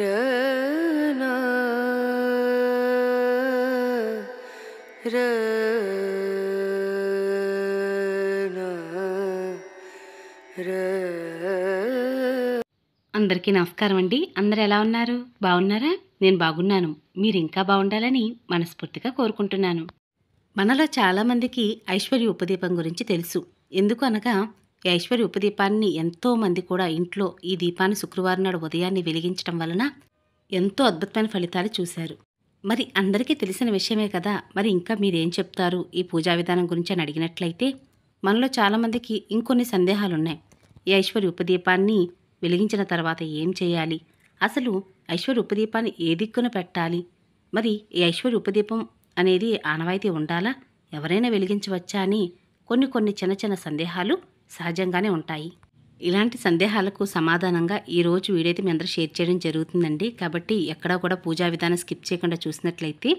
రనా అందరికీ నమస్కారం అండి అందరు ఎలా ఉన్నారు బాగున్నారా నేను బాగున్నాను మీరు ఇంకా బాగుండాలని మనస్ఫూర్తిగా కోరుకుంటున్నాను మనలో చాలామందికి ఐశ్వర్య ఉపదీపం గురించి తెలుసు ఎందుకు అనగా ఐశ్వర్య ఉపదీపాన్ని ఎంతోమంది కూడా ఇంట్లో ఈ దీపాన్ని శుక్రవారం నాడు ఉదయాన్నే వెలిగించడం వలన ఎంతో అద్భుతమైన ఫలితాలు చూశారు మరి అందరికీ తెలిసిన విషయమే కదా మరి ఇంకా మీరేం చెప్తారు ఈ పూజా విధానం గురించి అని అడిగినట్లయితే మనలో చాలామందికి ఇంకొన్ని సందేహాలు ఉన్నాయి ఈ ఐశ్వర్య ఉపదీపాన్ని వెలిగించిన తర్వాత ఏం చేయాలి అసలు ఐశ్వర్య ఉపదీపాన్ని ఏ దిక్కున పెట్టాలి మరి ఈ ఐశ్వర్య ఉపదీపం అనేది ఆనవాయితీ ఉండాలా ఎవరైనా వెలిగించవచ్చా అని కొన్ని కొన్ని చిన్న చిన్న సందేహాలు సహజంగానే ఉంటాయి ఇలాంటి సందేహాలకు సమాధానంగా ఈరోజు వీడియో అయితే మీ అందరూ షేర్ చేయడం జరుగుతుందండి కాబట్టి ఎక్కడా కూడా పూజా విధానం స్కిప్ చేయకుండా చూసినట్లయితే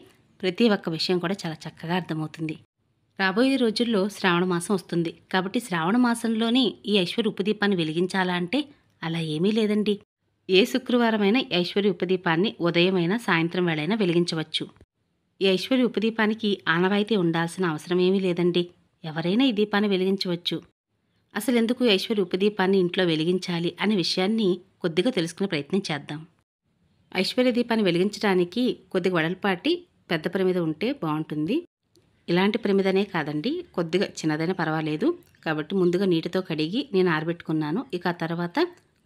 ప్రతి ఒక్క విషయం కూడా చాలా చక్కగా అర్థమవుతుంది రాబోయే రోజుల్లో శ్రావణ మాసం వస్తుంది కాబట్టి శ్రావణ మాసంలోనే ఈ ఐశ్వర్య ఉపదీపాన్ని వెలిగించాలా అంటే అలా ఏమీ లేదండి ఏ శుక్రవారమైన ఐశ్వర్య ఉపదీపాన్ని ఉదయమైనా సాయంత్రం వేళైనా వెలిగించవచ్చు ఈ ఐశ్వర్య ఉపదీపానికి ఆనవాయితీ ఉండాల్సిన అవసరం ఏమీ లేదండి ఎవరైనా ఈ దీపాన్ని వెలిగించవచ్చు అసలెందుకు ఐశ్వర్య ఉపదీపాన్ని ఇంట్లో వెలిగించాలి అనే విషయాన్ని కొద్దిగా తెలుసుకునే ప్రయత్నం చేద్దాం ఐశ్వర్య దీపాన్ని వెలిగించడానికి కొద్దిగా వడలపాటి పెద్ద ప్రమిద ఉంటే బాగుంటుంది ఇలాంటి ప్రమిదనే కాదండి కొద్దిగా చిన్నదైనా పర్వాలేదు కాబట్టి ముందుగా నీటితో కడిగి నేను ఆరబెట్టుకున్నాను ఇక ఆ తర్వాత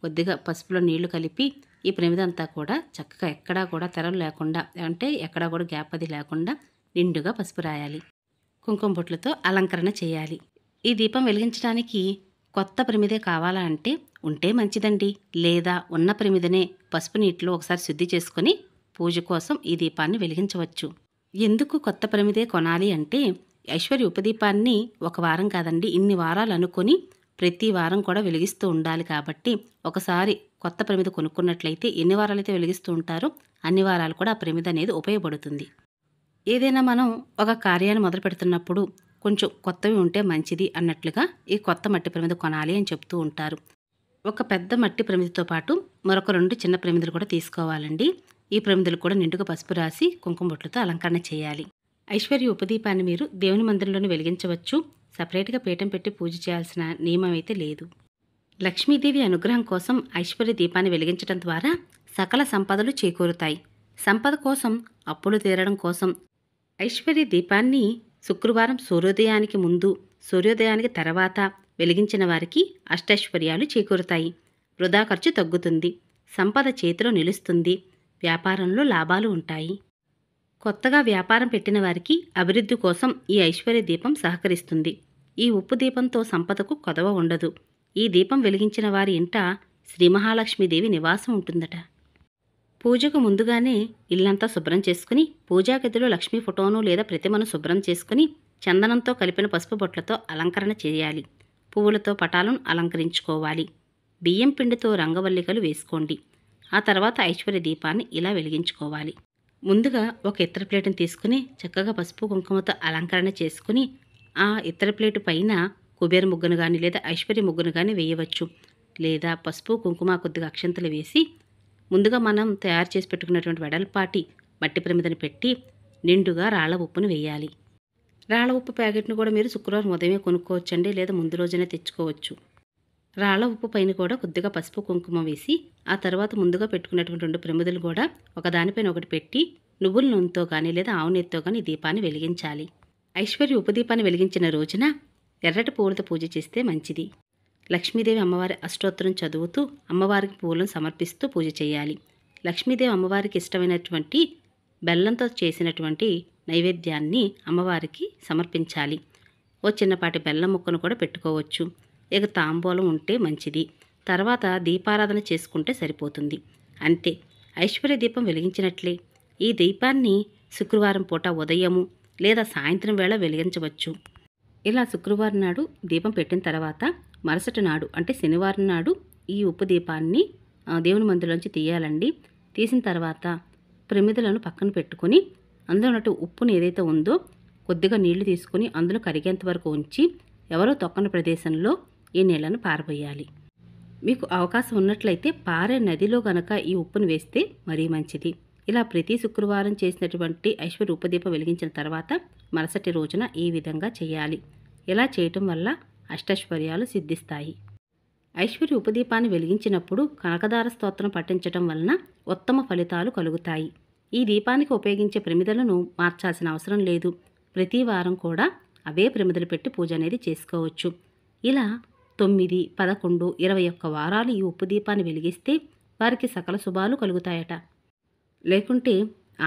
కొద్దిగా పసుపులో నీళ్లు కలిపి ఈ ప్రమిద అంతా కూడా చక్కగా ఎక్కడా కూడా తెరలు లేకుండా అంటే ఎక్కడా కూడా గ్యాప్ అది లేకుండా నిండుగా పసుపు రాయాలి కుంకుమ బొట్లతో అలంకరణ చేయాలి ఈ దీపం వెలిగించడానికి కొత్త ప్రమిదే కావాలా అంటే ఉంటే మంచిదండి లేదా ఉన్న ప్రమిదనే పసుపు నీటిలో ఒకసారి శుద్ధి చేసుకొని పూజ కోసం ఈ దీపాన్ని వెలిగించవచ్చు ఎందుకు కొత్త ప్రమిదే కొనాలి అంటే ఐశ్వర్య ఉపదీపాన్ని ఒక వారం కాదండి ఇన్ని వారాలు అనుకుని ప్రతి వారం కూడా వెలిగిస్తూ ఉండాలి కాబట్టి ఒకసారి కొత్త ప్రమిద కొనుక్కున్నట్లయితే ఎన్ని వారాలైతే వెలిగిస్తూ ఉంటారో అన్ని వారాలు కూడా ఆ ప్రమిద అనేది ఉపయోగపడుతుంది ఏదైనా మనం ఒక కార్యాన్ని మొదలు పెడుతున్నప్పుడు కొంచెం కొత్తవి ఉంటే మంచిది అన్నట్లుగా ఈ కొత్త మట్టి ప్రమిద కొనాలి అని చెప్తూ ఉంటారు ఒక పెద్ద మట్టి ప్రమిదితో పాటు మరొక రెండు చిన్న ప్రమిదలు కూడా తీసుకోవాలండి ఈ ప్రమిదలు కూడా నిండుగా పసుపు రాసి కుంకుమ బొట్లతో అలంకరణ చేయాలి ఐశ్వర్య ఉపదీపాన్ని మీరు దేవుని మందిరంలోనే వెలిగించవచ్చు సపరేట్గా పీఠం పెట్టి పూజ చేయాల్సిన నియమం అయితే లేదు లక్ష్మీదేవి అనుగ్రహం కోసం ఐశ్వర్య దీపాన్ని వెలిగించడం ద్వారా సకల సంపదలు చేకూరుతాయి సంపద కోసం అప్పులు తీరడం కోసం ఐశ్వర్య దీపాన్ని శుక్రవారం సూర్యోదయానికి ముందు సూర్యోదయానికి తర్వాత వెలిగించిన వారికి అష్టైశ్వర్యాలు చేకూరుతాయి వృధా ఖర్చు తగ్గుతుంది సంపద చేతిలో నిలుస్తుంది వ్యాపారంలో లాభాలు ఉంటాయి కొత్తగా వ్యాపారం పెట్టిన వారికి అభివృద్ధి కోసం ఈ ఐశ్వర్య దీపం సహకరిస్తుంది ఈ ఉప్పు దీపంతో సంపదకు కొదవ ఉండదు ఈ దీపం వెలిగించిన వారి ఇంట శ్రీ మహాలక్ష్మీదేవి నివాసం ఉంటుందట పూజకు ముందుగానే ఇల్లంతా శుభ్రం చేసుకుని పూజాగదిలో లక్ష్మీ ఫోటోను లేదా ప్రతిమను శుభ్రం చేసుకుని చందనంతో కలిపిన పసుపు బొట్లతో అలంకరణ చేయాలి పువ్వులతో పటాలను అలంకరించుకోవాలి బియ్యం పిండితో రంగవల్లికలు వేసుకోండి ఆ తర్వాత ఐశ్వర్య దీపాన్ని ఇలా వెలిగించుకోవాలి ముందుగా ఒక ఇతర ప్లేట్ని తీసుకుని చక్కగా పసుపు కుంకుమతో అలంకరణ చేసుకుని ఆ ఇతర ప్లేటు పైన కుబేర ముగ్గును కానీ లేదా ఐశ్వర్య ముగ్గును కానీ వేయవచ్చు లేదా పసుపు కుంకుమ కొద్దిగా అక్షంతలు వేసి ముందుగా మనం తయారు చేసి పెట్టుకున్నటువంటి వెడల్పాటి మట్టి ప్రమిదని పెట్టి నిండుగా రాళ్ళ ఉప్పును వేయాలి రాళ్ళ ఉప్పు ప్యాకెట్ను కూడా మీరు శుక్రవారం ఉదయమే కొనుక్కోవచ్చండి లేదా ముందు రోజునే తెచ్చుకోవచ్చు రాళ్ళ ఉప్పు పైన కూడా కొద్దిగా పసుపు కుంకుమ వేసి ఆ తర్వాత ముందుగా పెట్టుకున్నటువంటి రెండు ప్రమిదలు కూడా ఒకదానిపైన ఒకటి పెట్టి నువ్వుల నూనెతో కానీ లేదా ఆవు నెయ్యితో కానీ దీపాన్ని వెలిగించాలి ఐశ్వర్య ఉపదీపాన్ని వెలిగించిన రోజున ఎర్రటి పూలతో పూజ చేస్తే మంచిది లక్ష్మీదేవి అమ్మవారి అష్టోత్తరం చదువుతూ అమ్మవారికి పూలను సమర్పిస్తూ పూజ చేయాలి లక్ష్మీదేవి అమ్మవారికి ఇష్టమైనటువంటి బెల్లంతో చేసినటువంటి నైవేద్యాన్ని అమ్మవారికి సమర్పించాలి ఓ చిన్నపాటి బెల్లం ముక్కను కూడా పెట్టుకోవచ్చు ఇక తాంబూలం ఉంటే మంచిది తర్వాత దీపారాధన చేసుకుంటే సరిపోతుంది అంతే ఐశ్వర్య దీపం వెలిగించినట్లే ఈ దీపాన్ని శుక్రవారం పూట ఉదయము లేదా సాయంత్రం వేళ వెలిగించవచ్చు ఇలా శుక్రవారం నాడు దీపం పెట్టిన తర్వాత మరుసటి నాడు అంటే శనివారం నాడు ఈ ఉప్పు దీపాన్ని దేవుని మందిరంలోంచి తీయాలండి తీసిన తర్వాత ప్రమిదలను పక్కన పెట్టుకొని అందులో ఉన్నట్టు ఉప్పును ఏదైతే ఉందో కొద్దిగా నీళ్లు తీసుకొని అందులో కరిగేంత వరకు ఉంచి ఎవరో తొక్కని ప్రదేశంలో ఈ నీళ్లను పారబోయాలి మీకు అవకాశం ఉన్నట్లయితే పారే నదిలో గనక ఈ ఉప్పును వేస్తే మరీ మంచిది ఇలా ప్రతి శుక్రవారం చేసినటువంటి ఐశ్వర్య ఉపదీపం వెలిగించిన తర్వాత మరుసటి రోజున ఈ విధంగా చేయాలి ఇలా చేయటం వల్ల అష్టైశ్వర్యాలు సిద్ధిస్తాయి ఐశ్వర్య ఉపదీపాన్ని వెలిగించినప్పుడు కనకదార స్తోత్రం పఠించటం వలన ఉత్తమ ఫలితాలు కలుగుతాయి ఈ దీపానికి ఉపయోగించే ప్రమిదలను మార్చాల్సిన అవసరం లేదు ప్రతి వారం కూడా అవే ప్రమిదలు పెట్టి పూజ అనేది చేసుకోవచ్చు ఇలా తొమ్మిది పదకొండు ఇరవై ఒక్క వారాలు ఈ ఉప్పు దీపాన్ని వెలిగిస్తే వారికి సకల శుభాలు కలుగుతాయట లేకుంటే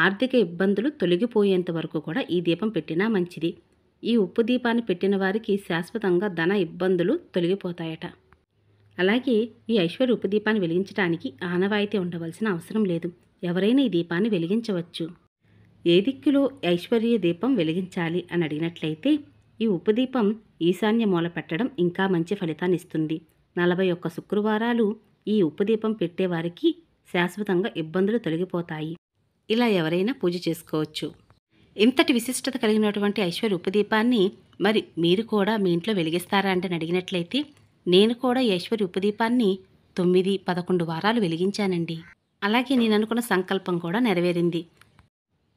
ఆర్థిక ఇబ్బందులు తొలగిపోయేంత వరకు కూడా ఈ దీపం పెట్టినా మంచిది ఈ ఉప్పు దీపాన్ని పెట్టిన వారికి శాశ్వతంగా ధన ఇబ్బందులు తొలగిపోతాయట అలాగే ఈ ఐశ్వర్య ఉప్పు దీపాన్ని వెలిగించడానికి ఆనవాయితీ ఉండవలసిన అవసరం లేదు ఎవరైనా ఈ దీపాన్ని వెలిగించవచ్చు ఏ దిక్కులో ఐశ్వర్య దీపం వెలిగించాలి అని అడిగినట్లయితే ఈ ఉప్పు దీపం ఈశాన్య మూల పెట్టడం ఇంకా మంచి ఫలితాన్ని ఇస్తుంది నలభై ఒక్క శుక్రవారాలు ఈ ఉప్పు దీపం పెట్టేవారికి శాశ్వతంగా ఇబ్బందులు తొలగిపోతాయి ఇలా ఎవరైనా పూజ చేసుకోవచ్చు ఇంతటి విశిష్టత కలిగినటువంటి ఐశ్వర్య ఉపదీపాన్ని మరి మీరు కూడా మీ ఇంట్లో వెలిగిస్తారా అంటే అడిగినట్లయితే నేను కూడా ఐశ్వర్య ఉపదీపాన్ని తొమ్మిది పదకొండు వారాలు వెలిగించానండి అలాగే నేను అనుకున్న సంకల్పం కూడా నెరవేరింది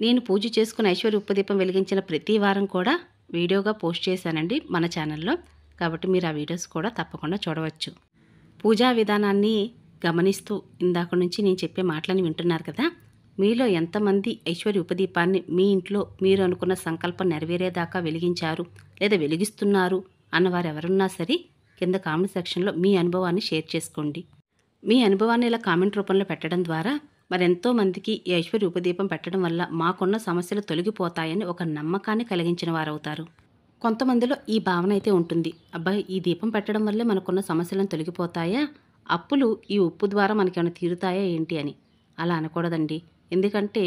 నేను పూజ చేసుకున్న ఐశ్వర్య ఉపదీపం వెలిగించిన ప్రతి వారం కూడా వీడియోగా పోస్ట్ చేశానండి మన ఛానల్లో కాబట్టి మీరు ఆ వీడియోస్ కూడా తప్పకుండా చూడవచ్చు పూజా విధానాన్ని గమనిస్తూ ఇందాక నుంచి నేను చెప్పే మాటలని వింటున్నారు కదా మీలో ఎంతమంది ఐశ్వర్య ఉపదీపాన్ని మీ ఇంట్లో మీరు అనుకున్న సంకల్పం నెరవేరేదాకా వెలిగించారు లేదా వెలిగిస్తున్నారు అన్నవారు ఎవరున్నా సరే కింద కామెంట్ సెక్షన్లో మీ అనుభవాన్ని షేర్ చేసుకోండి మీ అనుభవాన్ని ఇలా కామెంట్ రూపంలో పెట్టడం ద్వారా మరెంతో మందికి ఈ ఐశ్వర్య ఉపదీపం పెట్టడం వల్ల మాకున్న సమస్యలు తొలగిపోతాయని ఒక నమ్మకాన్ని కలిగించిన వారవుతారు కొంతమందిలో ఈ భావన అయితే ఉంటుంది అబ్బాయి ఈ దీపం పెట్టడం వల్లే మనకున్న సమస్యలను తొలగిపోతాయా అప్పులు ఈ ఉప్పు ద్వారా మనకేమైనా తీరుతాయా ఏంటి అని అలా అనకూడదండి ఎందుకంటే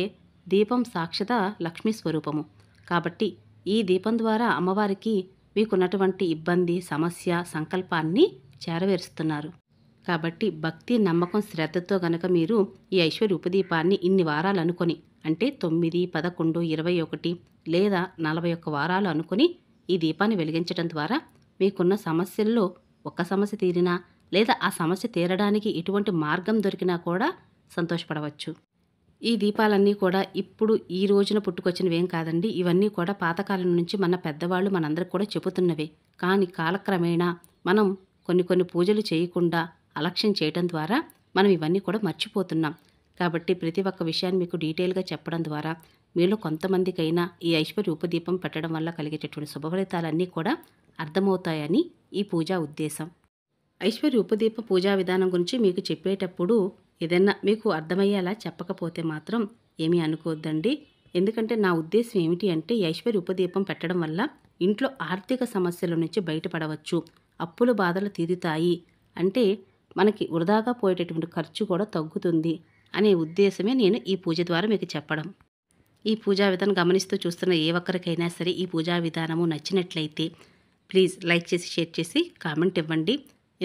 దీపం సాక్షత లక్ష్మీ స్వరూపము కాబట్టి ఈ దీపం ద్వారా అమ్మవారికి మీకున్నటువంటి ఇబ్బంది సమస్య సంకల్పాన్ని చేరవేరుస్తున్నారు కాబట్టి భక్తి నమ్మకం శ్రద్ధతో గనక మీరు ఈ ఐశ్వర్య ఉపదీపాన్ని ఇన్ని వారాలు అనుకొని అంటే తొమ్మిది పదకొండు ఇరవై ఒకటి లేదా నలభై ఒక్క వారాలు అనుకుని ఈ దీపాన్ని వెలిగించడం ద్వారా మీకున్న సమస్యల్లో ఒక్క సమస్య తీరినా లేదా ఆ సమస్య తీరడానికి ఎటువంటి మార్గం దొరికినా కూడా సంతోషపడవచ్చు ఈ దీపాలన్నీ కూడా ఇప్పుడు ఈ రోజున పుట్టుకొచ్చినవేం కాదండి ఇవన్నీ కూడా పాతకాలం నుంచి మన పెద్దవాళ్ళు మనందరికి కూడా చెబుతున్నవే కానీ కాలక్రమేణా మనం కొన్ని కొన్ని పూజలు చేయకుండా అలక్ష్యం చేయడం ద్వారా మనం ఇవన్నీ కూడా మర్చిపోతున్నాం కాబట్టి ప్రతి ఒక్క విషయాన్ని మీకు డీటెయిల్గా చెప్పడం ద్వారా మీలో కొంతమందికైనా ఈ ఐశ్వర్య ఉపదీపం పెట్టడం వల్ల కలిగేటటువంటి శుభఫలితాలన్నీ కూడా అర్థమవుతాయని ఈ పూజా ఉద్దేశం ఐశ్వర్య ఉపదీప పూజా విధానం గురించి మీకు చెప్పేటప్పుడు ఏదైనా మీకు అర్థమయ్యేలా చెప్పకపోతే మాత్రం ఏమీ అనుకోవద్దండి ఎందుకంటే నా ఉద్దేశం ఏమిటి అంటే ఐశ్వర్య ఉపదీపం పెట్టడం వల్ల ఇంట్లో ఆర్థిక సమస్యల నుంచి బయటపడవచ్చు అప్పుల బాధలు తీరుతాయి అంటే మనకి వృధాగా పోయేటటువంటి ఖర్చు కూడా తగ్గుతుంది అనే ఉద్దేశమే నేను ఈ పూజ ద్వారా మీకు చెప్పడం ఈ పూజా విధానం గమనిస్తూ చూస్తున్న ఏ ఒక్కరికైనా సరే ఈ పూజా విధానము నచ్చినట్లయితే ప్లీజ్ లైక్ చేసి షేర్ చేసి కామెంట్ ఇవ్వండి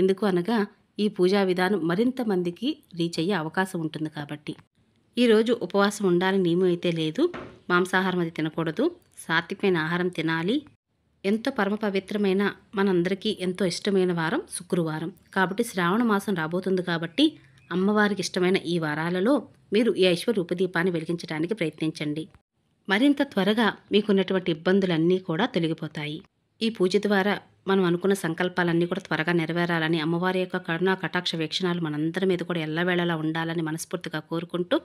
ఎందుకు అనగా ఈ పూజా విధానం మరింత మందికి రీచ్ అయ్యే అవకాశం ఉంటుంది కాబట్టి ఈరోజు ఉపవాసం ఉండాలని నియమం అయితే లేదు మాంసాహారం అది తినకూడదు సాత్వికమైన ఆహారం తినాలి ఎంతో పరమ పవిత్రమైన మనందరికీ ఎంతో ఇష్టమైన వారం శుక్రవారం కాబట్టి శ్రావణ మాసం రాబోతుంది కాబట్టి అమ్మవారికి ఇష్టమైన ఈ వారాలలో మీరు ఈ ఐశ్వర్య ఉపదీపాన్ని వెలిగించడానికి ప్రయత్నించండి మరింత త్వరగా మీకున్నటువంటి ఇబ్బందులన్నీ కూడా తొలగిపోతాయి ఈ పూజ ద్వారా మనం అనుకున్న సంకల్పాలన్నీ కూడా త్వరగా నెరవేరాలని అమ్మవారి యొక్క కరుణా కటాక్ష వీక్షణాలు మనందరి మీద కూడా ఎల్లవేళలా ఉండాలని మనస్ఫూర్తిగా కోరుకుంటూ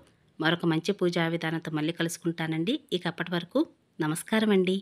మరొక మంచి పూజా విధానంతో మళ్ళీ కలుసుకుంటానండి ఇక అప్పటి వరకు నమస్కారం అండి